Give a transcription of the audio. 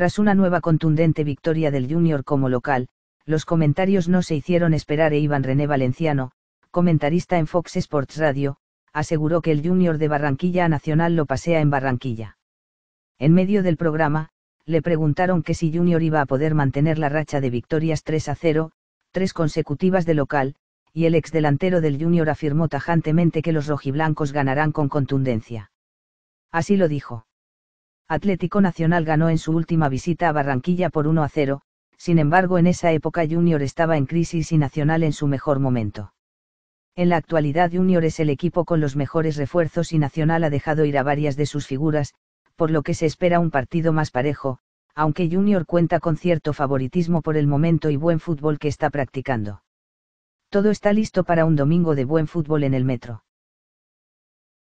Tras una nueva contundente victoria del Junior como local, los comentarios no se hicieron esperar e Iván René Valenciano, comentarista en Fox Sports Radio, aseguró que el Junior de Barranquilla a Nacional lo pasea en Barranquilla. En medio del programa, le preguntaron que si Junior iba a poder mantener la racha de victorias 3 a 0, tres consecutivas de local, y el ex delantero del Junior afirmó tajantemente que los rojiblancos ganarán con contundencia. Así lo dijo. Atlético Nacional ganó en su última visita a Barranquilla por 1 a 0, sin embargo en esa época Junior estaba en crisis y Nacional en su mejor momento. En la actualidad Junior es el equipo con los mejores refuerzos y Nacional ha dejado ir a varias de sus figuras, por lo que se espera un partido más parejo, aunque Junior cuenta con cierto favoritismo por el momento y buen fútbol que está practicando. Todo está listo para un domingo de buen fútbol en el metro.